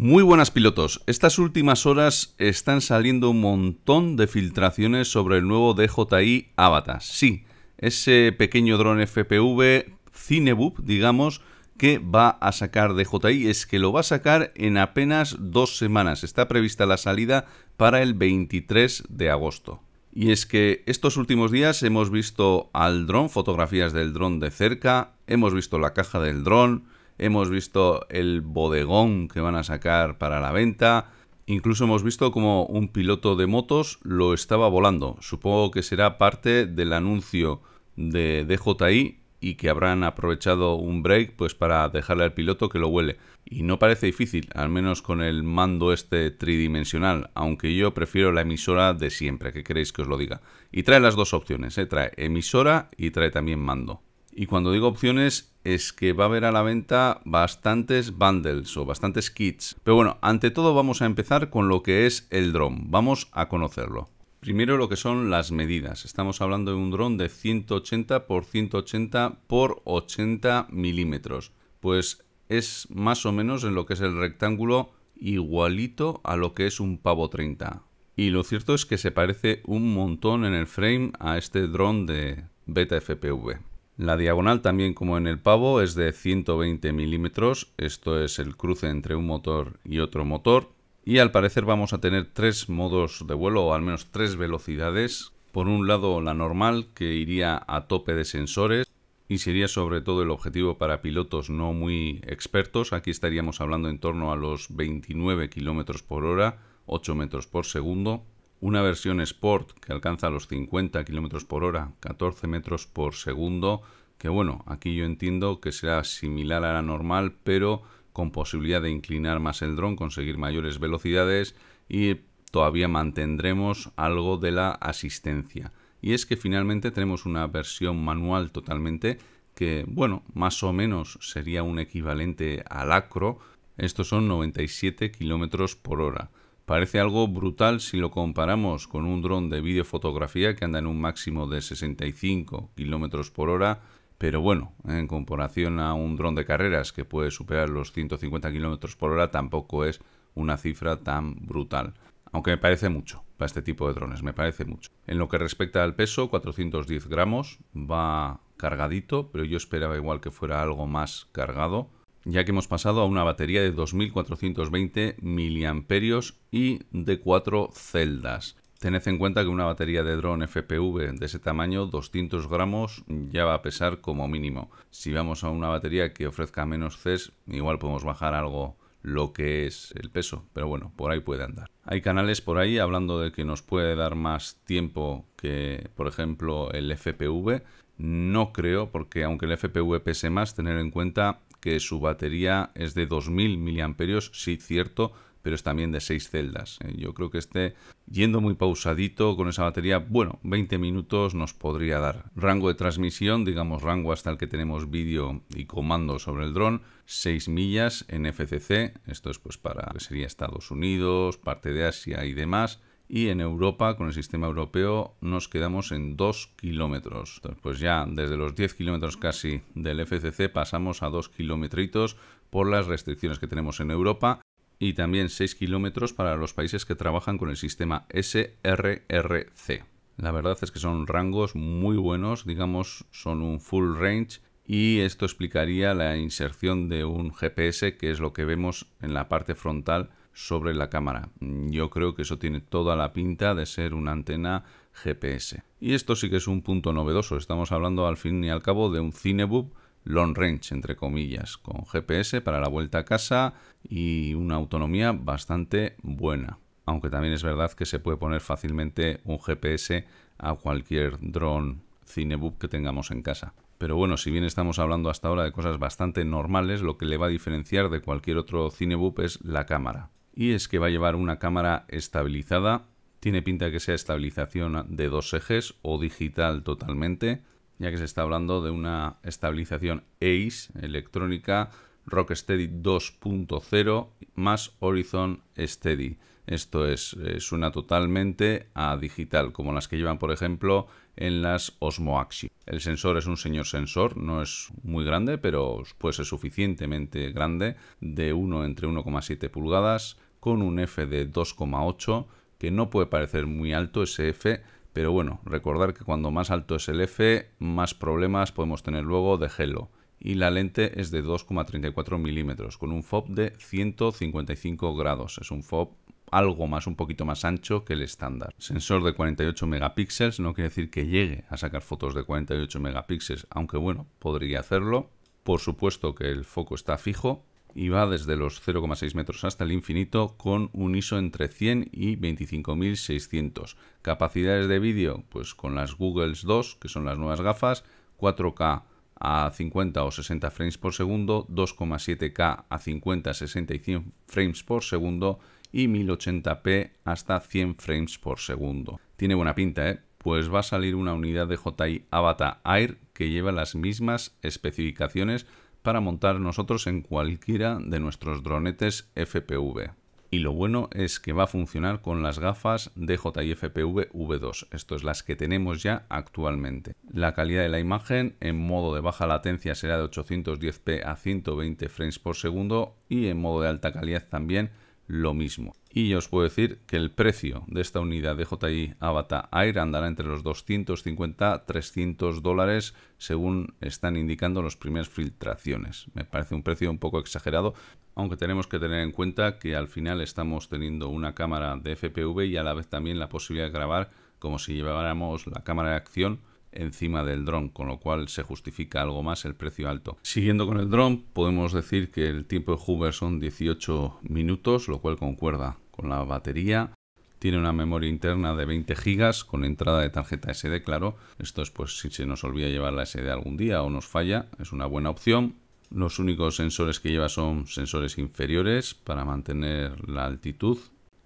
Muy buenas pilotos, estas últimas horas están saliendo un montón de filtraciones sobre el nuevo DJI Avatar. Sí, ese pequeño dron FPV Cinebub, digamos, que va a sacar DJI, es que lo va a sacar en apenas dos semanas. Está prevista la salida para el 23 de agosto. Y es que estos últimos días hemos visto al dron, fotografías del dron de cerca, hemos visto la caja del dron, hemos visto el bodegón que van a sacar para la venta, incluso hemos visto como un piloto de motos lo estaba volando. Supongo que será parte del anuncio de DJI y que habrán aprovechado un break pues para dejarle al piloto que lo huele. Y no parece difícil, al menos con el mando este tridimensional, aunque yo prefiero la emisora de siempre, que queréis que os lo diga. Y trae las dos opciones, ¿eh? trae emisora y trae también mando. Y cuando digo opciones es que va a haber a la venta bastantes bundles o bastantes kits. Pero bueno, ante todo vamos a empezar con lo que es el dron. Vamos a conocerlo. Primero lo que son las medidas. Estamos hablando de un dron de 180 por 180 por 80 milímetros. Pues es más o menos en lo que es el rectángulo igualito a lo que es un pavo 30. Y lo cierto es que se parece un montón en el frame a este dron de Beta FPV. La diagonal también como en el pavo es de 120 milímetros, esto es el cruce entre un motor y otro motor. Y al parecer vamos a tener tres modos de vuelo o al menos tres velocidades. Por un lado la normal que iría a tope de sensores y sería sobre todo el objetivo para pilotos no muy expertos. Aquí estaríamos hablando en torno a los 29 kilómetros por hora, 8 metros por segundo una versión Sport que alcanza los 50 km por hora, 14 metros por segundo, que bueno, aquí yo entiendo que será similar a la normal, pero con posibilidad de inclinar más el dron, conseguir mayores velocidades y todavía mantendremos algo de la asistencia. Y es que finalmente tenemos una versión manual totalmente que, bueno, más o menos sería un equivalente al Acro. Estos son 97 km por hora. Parece algo brutal si lo comparamos con un dron de videofotografía que anda en un máximo de 65 km por hora, pero bueno, en comparación a un dron de carreras que puede superar los 150 km por hora, tampoco es una cifra tan brutal. Aunque me parece mucho para este tipo de drones, me parece mucho. En lo que respecta al peso, 410 gramos, va cargadito, pero yo esperaba igual que fuera algo más cargado ya que hemos pasado a una batería de 2420 mAh y de 4 celdas. Tened en cuenta que una batería de drone FPV de ese tamaño, 200 gramos, ya va a pesar como mínimo. Si vamos a una batería que ofrezca menos CES, igual podemos bajar algo lo que es el peso, pero bueno, por ahí puede andar. Hay canales por ahí hablando de que nos puede dar más tiempo que, por ejemplo, el FPV. No creo, porque aunque el FPV pese más, tener en cuenta que su batería es de 2000 mAh, sí, cierto, pero es también de 6 celdas. Eh, yo creo que esté yendo muy pausadito con esa batería, bueno, 20 minutos nos podría dar. Rango de transmisión, digamos rango hasta el que tenemos vídeo y comando sobre el dron, 6 millas en FCC, esto es pues para que sería Estados Unidos, parte de Asia y demás y en Europa, con el sistema europeo, nos quedamos en 2 kilómetros. pues ya desde los 10 kilómetros casi del FCC pasamos a 2 kilómetros por las restricciones que tenemos en Europa y también 6 kilómetros para los países que trabajan con el sistema SRRC. La verdad es que son rangos muy buenos, digamos, son un full range y esto explicaría la inserción de un GPS que es lo que vemos en la parte frontal sobre la cámara. Yo creo que eso tiene toda la pinta de ser una antena GPS. Y esto sí que es un punto novedoso. Estamos hablando al fin y al cabo de un Cinebub long range, entre comillas, con GPS para la vuelta a casa y una autonomía bastante buena. Aunque también es verdad que se puede poner fácilmente un GPS a cualquier dron cinebook que tengamos en casa. Pero bueno, si bien estamos hablando hasta ahora de cosas bastante normales, lo que le va a diferenciar de cualquier otro cinebook es la cámara y es que va a llevar una cámara estabilizada, tiene pinta que sea estabilización de dos ejes o digital totalmente, ya que se está hablando de una estabilización ACE, electrónica Rocksteady 2.0 más Horizon Steady. Esto es, eh, suena totalmente a digital, como las que llevan, por ejemplo, en las Osmo Axi. El sensor es un señor sensor, no es muy grande, pero pues es suficientemente grande, de 1 entre 1,7 pulgadas, con un F de 2,8, que no puede parecer muy alto ese F, pero bueno, recordar que cuando más alto es el F, más problemas podemos tener luego de gelo. Y la lente es de 2,34 milímetros, con un FOB de 155 grados. Es un FOB algo más, un poquito más ancho que el estándar. Sensor de 48 megapíxeles, no quiere decir que llegue a sacar fotos de 48 megapíxeles, aunque bueno, podría hacerlo. Por supuesto que el foco está fijo, y va desde los 0,6 metros hasta el infinito con un ISO entre 100 y 25.600. Capacidades de vídeo, pues con las Googles 2, que son las nuevas gafas, 4K a 50 o 60 frames por segundo, 2,7K a 50, 60 y 100 frames por segundo y 1080p hasta 100 frames por segundo. Tiene buena pinta, ¿eh? Pues va a salir una unidad de JI Avatar Air que lleva las mismas especificaciones para montar nosotros en cualquiera de nuestros dronetes FPV. Y lo bueno es que va a funcionar con las gafas DJI FPV V2, esto es las que tenemos ya actualmente. La calidad de la imagen en modo de baja latencia será de 810p a 120 frames por segundo y en modo de alta calidad también lo mismo. Y os puedo decir que el precio de esta unidad de JI Avata Air andará entre los 250-300 dólares según están indicando las primeras filtraciones. Me parece un precio un poco exagerado, aunque tenemos que tener en cuenta que al final estamos teniendo una cámara de FPV y a la vez también la posibilidad de grabar como si lleváramos la cámara de acción encima del dron, con lo cual se justifica algo más el precio alto. Siguiendo con el dron, podemos decir que el tiempo de hoover son 18 minutos, lo cual concuerda con la batería. Tiene una memoria interna de 20 GB con entrada de tarjeta SD, claro. Esto es pues si se nos olvida llevar la SD algún día o nos falla, es una buena opción. Los únicos sensores que lleva son sensores inferiores para mantener la altitud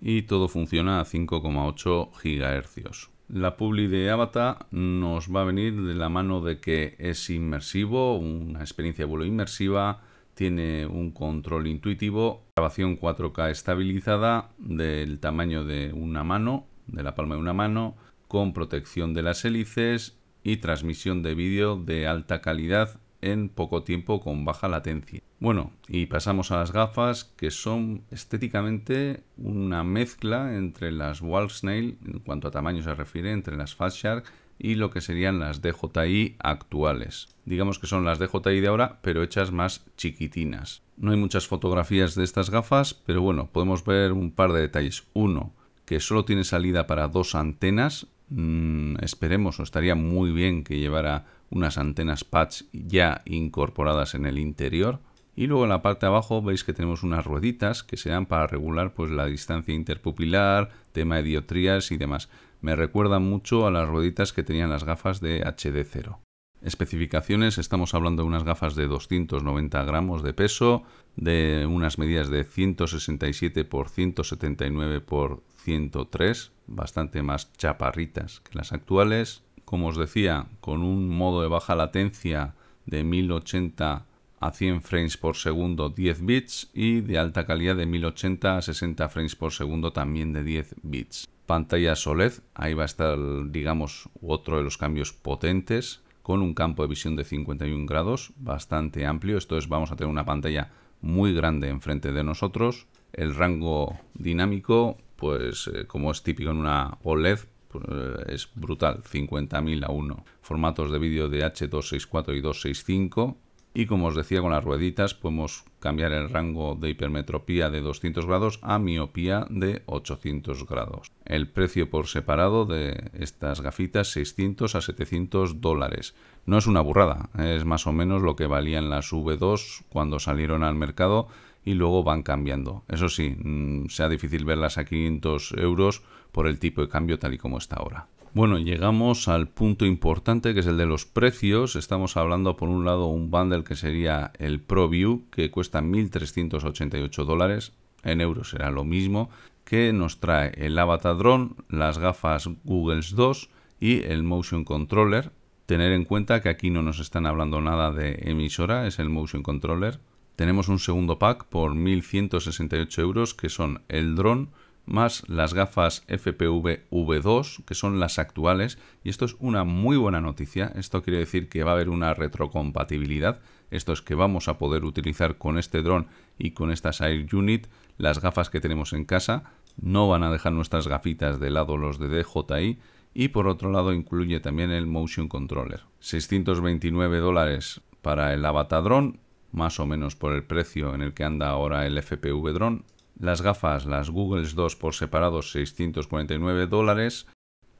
y todo funciona a 5,8 GHz. La publi de Avatar nos va a venir de la mano de que es inmersivo, una experiencia de vuelo inmersiva, tiene un control intuitivo, grabación 4K estabilizada del tamaño de una mano, de la palma de una mano, con protección de las hélices y transmisión de vídeo de alta calidad en poco tiempo con baja latencia. Bueno, y pasamos a las gafas, que son estéticamente una mezcla entre las Wall Snail, en cuanto a tamaño se refiere, entre las Fatshark y lo que serían las DJI actuales. Digamos que son las DJI de ahora, pero hechas más chiquitinas. No hay muchas fotografías de estas gafas, pero bueno, podemos ver un par de detalles. Uno, que solo tiene salida para dos antenas. Mm, esperemos, o estaría muy bien que llevara unas antenas patch ya incorporadas en el interior y luego en la parte de abajo veis que tenemos unas rueditas que dan para regular pues, la distancia interpupilar, tema de dioptrías y demás. Me recuerdan mucho a las rueditas que tenían las gafas de HD0. Especificaciones, estamos hablando de unas gafas de 290 gramos de peso, de unas medidas de 167 por 179 por 103, bastante más chaparritas que las actuales. Como os decía, con un modo de baja latencia de 1080 a 100 frames por segundo 10 bits y de alta calidad de 1080 a 60 frames por segundo también de 10 bits. Pantalla OLED, ahí va a estar digamos otro de los cambios potentes con un campo de visión de 51 grados bastante amplio, esto es vamos a tener una pantalla muy grande enfrente de nosotros, el rango dinámico pues eh, como es típico en una OLED pues, eh, es brutal, 50.000 a 1. Formatos de vídeo de H264 y 265, y como os decía con las rueditas podemos cambiar el rango de hipermetropía de 200 grados a miopía de 800 grados. El precio por separado de estas gafitas 600 a 700 dólares. No es una burrada, es más o menos lo que valían las V2 cuando salieron al mercado y luego van cambiando. Eso sí, mm, sea difícil verlas a 500 euros por el tipo de cambio tal y como está ahora. Bueno, llegamos al punto importante que es el de los precios. Estamos hablando por un lado un bundle que sería el ProView que cuesta 1.388 dólares, en euros será lo mismo, que nos trae el Avatar Drone, las gafas Google's 2 y el Motion Controller. Tener en cuenta que aquí no nos están hablando nada de emisora, es el Motion Controller. Tenemos un segundo pack por 1.168 euros que son el drone, más las gafas FPV V2, que son las actuales, y esto es una muy buena noticia. Esto quiere decir que va a haber una retrocompatibilidad, esto es que vamos a poder utilizar con este dron y con estas Air Unit las gafas que tenemos en casa, no van a dejar nuestras gafitas de lado los de DJI, y por otro lado incluye también el Motion Controller. 629 dólares para el Avatar dron. más o menos por el precio en el que anda ahora el FPV dron. Las gafas, las Google 2 por separado 649 dólares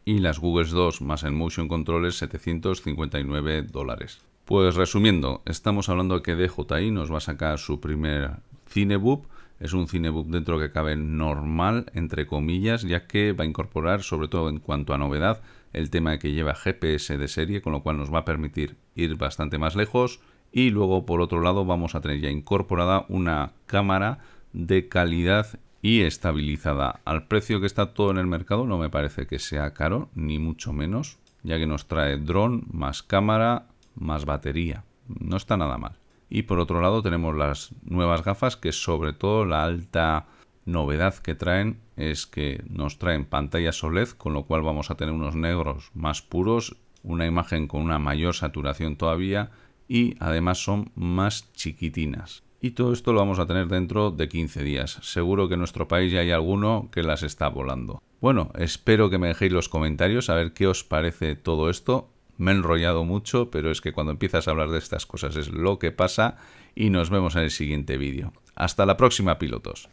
y las Google 2 más el Motion Controller 759 dólares. Pues resumiendo, estamos hablando que DJI nos va a sacar su primer Cinebook. Es un Cinebook dentro que cabe normal, entre comillas, ya que va a incorporar, sobre todo en cuanto a novedad, el tema de que lleva GPS de serie, con lo cual nos va a permitir ir bastante más lejos. Y luego, por otro lado, vamos a tener ya incorporada una cámara de calidad y estabilizada. Al precio que está todo en el mercado no me parece que sea caro, ni mucho menos, ya que nos trae dron, más cámara, más batería. No está nada mal. Y por otro lado tenemos las nuevas gafas que sobre todo la alta novedad que traen es que nos traen pantalla OLED, con lo cual vamos a tener unos negros más puros, una imagen con una mayor saturación todavía y además son más chiquitinas. Y todo esto lo vamos a tener dentro de 15 días. Seguro que en nuestro país ya hay alguno que las está volando. Bueno, espero que me dejéis los comentarios a ver qué os parece todo esto. Me he enrollado mucho, pero es que cuando empiezas a hablar de estas cosas es lo que pasa y nos vemos en el siguiente vídeo. Hasta la próxima, pilotos.